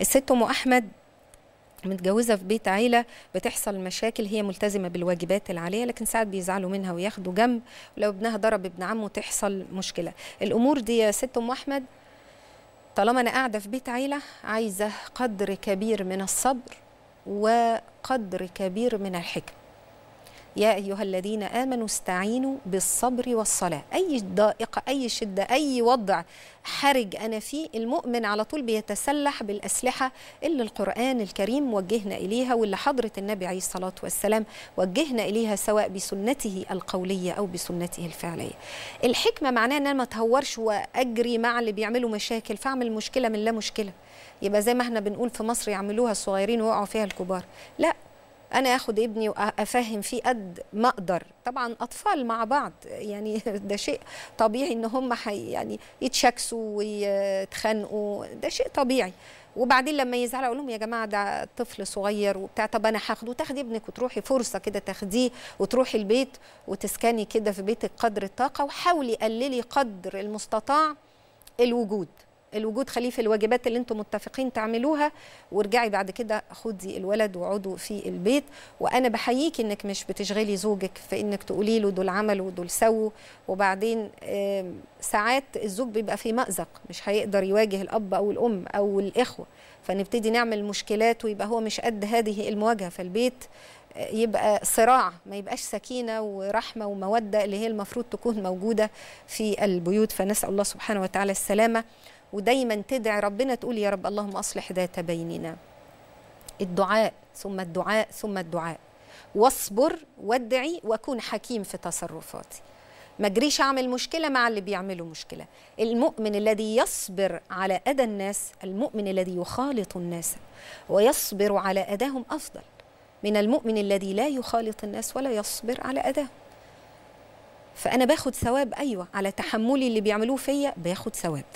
الست ام احمد متجوزة في بيت عيلة بتحصل مشاكل هي ملتزمة بالواجبات العالية لكن ساعات بيزعلوا منها وياخدوا جنب ولو ابنها ضرب ابن عمه تحصل مشكلة الأمور دي يا ست أم أحمد طالما أنا قاعدة في بيت عيلة عايزة قدر كبير من الصبر وقدر كبير من الحكمة يا أيها الذين آمنوا استعينوا بالصبر والصلاة أي ضائقة أي شدة أي وضع حرج أنا فيه المؤمن على طول بيتسلح بالأسلحة اللي القرآن الكريم وجهنا إليها واللي حضرة النبي عليه الصلاة والسلام وجهنا إليها سواء بسنته القولية أو بسنته الفعلية الحكمة معناها أن أنا ما أتهورش وأجري مع اللي بيعملوا مشاكل فأعمل مشكلة من لا مشكلة يبقى زي ما احنا بنقول في مصر يعملوها الصغيرين ويقعوا فيها الكبار لا انا اخد ابني وافهم فيه قد ما اقدر طبعا اطفال مع بعض يعني ده شيء طبيعي ان هم حي يعني يتشاكسوا ويتخانقوا ده شيء طبيعي وبعدين لما يزعل اقول لهم يا جماعه ده طفل صغير وبتاع طب انا هاخده تاخدي ابنك وتروحي فرصه كده تاخديه وتروحي البيت وتسكني كده في بيتك قدر الطاقه وحاولي قللي قدر المستطاع الوجود الوجود خليه في الواجبات اللي انتم متفقين تعملوها وارجعي بعد كده خدي الولد وعدوا في البيت وانا بحييك انك مش بتشغلي زوجك في انك تقولي له دول عملوا ودول سووا وبعدين ساعات الزوج بيبقى في مأزق مش هيقدر يواجه الاب او الام او الاخوه فنبتدي نعمل مشكلات ويبقى هو مش قد هذه المواجهه فالبيت يبقى صراع ما يبقاش سكينة ورحمة ومودة اللي هي المفروض تكون موجودة في البيوت فنسأل الله سبحانه وتعالى السلامة ودايما تدعي ربنا تقول يا رب اللهم اصلح ذات بيننا الدعاء ثم الدعاء ثم الدعاء واصبر وادعي واكون حكيم في تصرفاتي ما اجريش اعمل مشكله مع اللي بيعملوا مشكله المؤمن الذي يصبر على اذى الناس المؤمن الذي يخالط الناس ويصبر على اذاهم افضل من المؤمن الذي لا يخالط الناس ولا يصبر على اذاهم فانا باخد ثواب ايوه على تحملي اللي بيعملوه فيا باخد ثواب